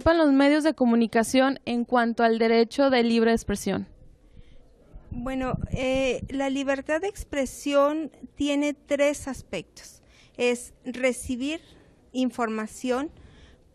participan los medios de comunicación en cuanto al derecho de libre expresión? Bueno, eh, la libertad de expresión tiene tres aspectos. Es recibir información,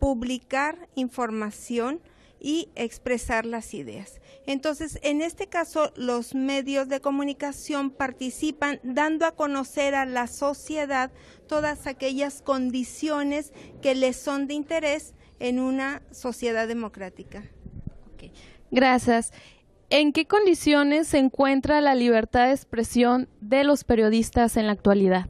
publicar información y expresar las ideas. Entonces, en este caso, los medios de comunicación participan dando a conocer a la sociedad todas aquellas condiciones que les son de interés en una sociedad democrática. Gracias. ¿En qué condiciones se encuentra la libertad de expresión de los periodistas en la actualidad?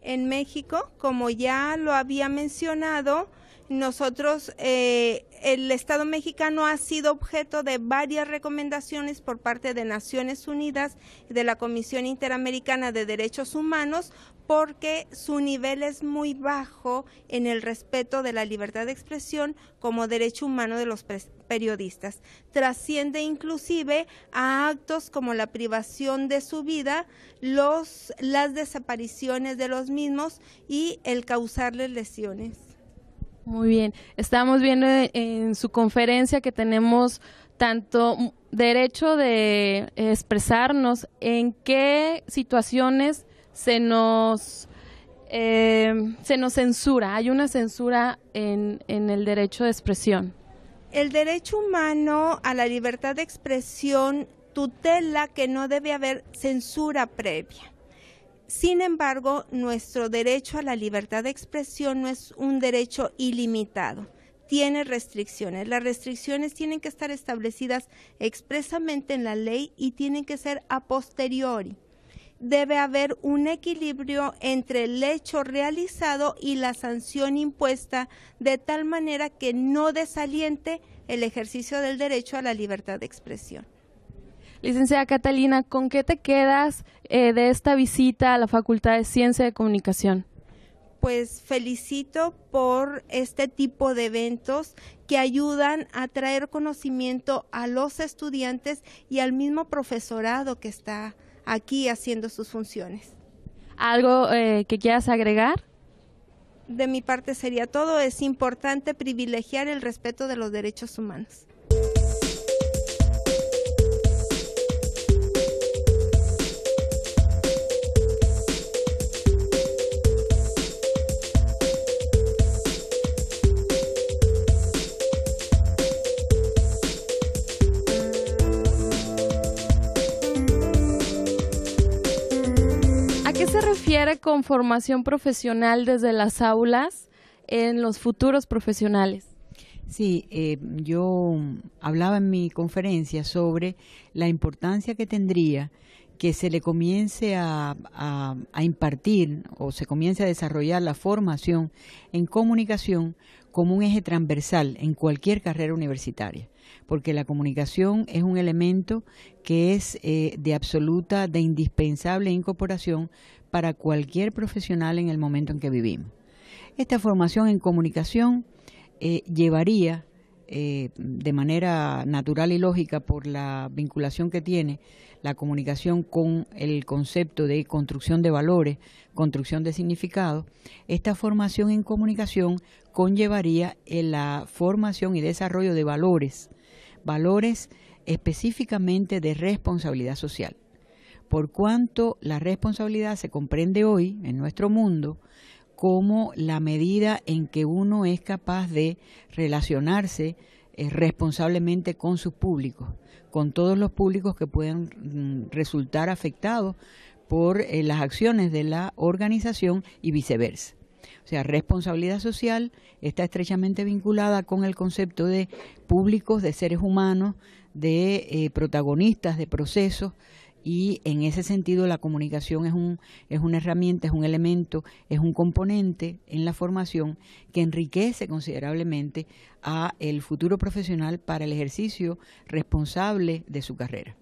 En México, como ya lo había mencionado, nosotros, eh, el Estado mexicano ha sido objeto de varias recomendaciones por parte de Naciones Unidas y de la Comisión Interamericana de Derechos Humanos porque su nivel es muy bajo en el respeto de la libertad de expresión como derecho humano de los periodistas. Trasciende inclusive a actos como la privación de su vida, los, las desapariciones de los mismos y el causarles lesiones. Muy bien. Estamos viendo e, en su conferencia que tenemos tanto derecho de expresarnos en qué situaciones se nos em, se nos censura, hay una censura en, en el derecho de expresión. El derecho humano a la libertad de expresión tutela que no debe haber censura previa. Sin embargo, nuestro derecho a la libertad de expresión no es un derecho ilimitado tiene restricciones. Las restricciones tienen que estar establecidas expresamente en la ley y tienen que ser a posteriori. Debe haber un equilibrio entre el hecho realizado y la sanción impuesta de tal manera que no desaliente el ejercicio del derecho a la libertad de expresión. Licenciada Catalina, ¿con qué te quedas eh, de esta visita a la Facultad de Ciencia de Comunicación? Pues felicito por este tipo de eventos que ayudan a traer conocimiento a los estudiantes y al mismo profesorado que está aquí haciendo sus funciones. ¿Algo eh, que quieras agregar? De mi parte sería todo. Es importante privilegiar el respeto de los derechos humanos. refiere con formación profesional desde las aulas en los futuros profesionales? Sí, eh, yo hablaba en mi conferencia sobre la importancia que tendría que se le comience a, impartir o se comience a desarrollar la formación en comunicación como un eje transversal en cualquier carrera universitaria, porque la comunicación es un elemento que es eh, de absoluta, de indispensable incorporación para cualquier profesional en el momento en que vivimos. Esta formación en comunicación eh, llevaría eh, de manera natural y lógica por la vinculación que tiene la comunicación con el concepto de construcción de valores, construcción de significado, esta formación en comunicación conllevaría en eh, la formación y desarrollo de valores, valores específicamente de responsabilidad social por cuanto la responsabilidad se comprende hoy en nuestro mundo como la medida en que uno es capaz de relacionarse eh, responsablemente con sus públicos, con todos los públicos que puedan mm, resultar afectados por eh, las acciones de la organización y viceversa. O sea, responsabilidad social está estrechamente vinculada con el concepto de públicos, de seres humanos, de eh, protagonistas de procesos y en ese sentido la comunicación es, un, es una herramienta, es un elemento, es un componente en la formación que enriquece considerablemente a el futuro profesional para el ejercicio responsable de su carrera.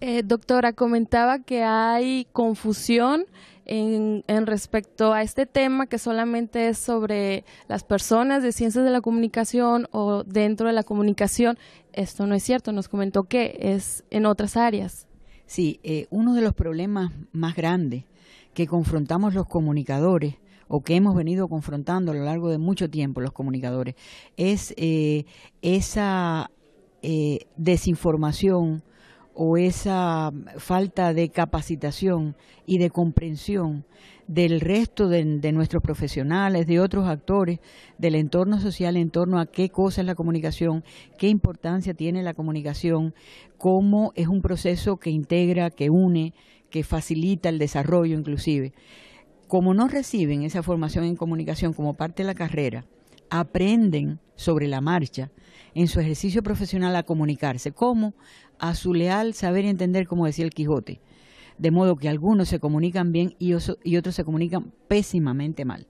Eh, doctora, comentaba que hay confusión en, respecto a este tema que solamente es sobre las personas de ciencias de la comunicación o dentro de la comunicación. Esto no es cierto, nos comentó que es en otras áreas. Sí, eh, uno de los problemas más grandes que confrontamos los comunicadores o que hemos venido confrontando a lo largo de mucho tiempo los comunicadores es eh, esa eh, desinformación o esa mm, falta de capacitación y de comprensión del resto de, nuestros profesionales, de otros actores, del entorno social en torno a qué cosa es la comunicación, qué importancia tiene la comunicación, cómo es un proceso que integra, que une, que facilita el desarrollo inclusive. Como no reciben esa formación en comunicación como parte de la carrera, aprenden sobre la marcha en su ejercicio profesional a comunicarse, como a su leal saber y entender, como decía el Quijote, de modo que algunos se comunican bien y, otros se comunican pésimamente mal.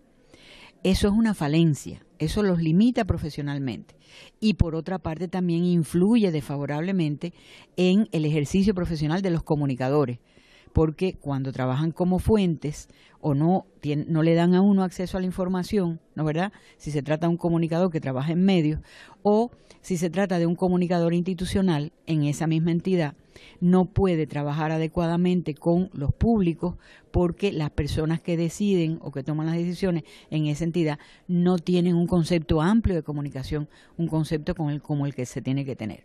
Eso es una falencia, eso los limita profesionalmente y por otra parte también influye desfavorablemente en el ejercicio profesional de los comunicadores, porque cuando trabajan como fuentes o no, no le dan a uno acceso a la información, ¿no es verdad? Si se trata de un comunicador que trabaja en medios o si se trata de un comunicador institucional en esa misma entidad, no puede trabajar adecuadamente con los públicos porque las personas que deciden o que toman las decisiones en esa entidad no tienen un concepto amplio de comunicación, un concepto con el, como el que se tiene que tener.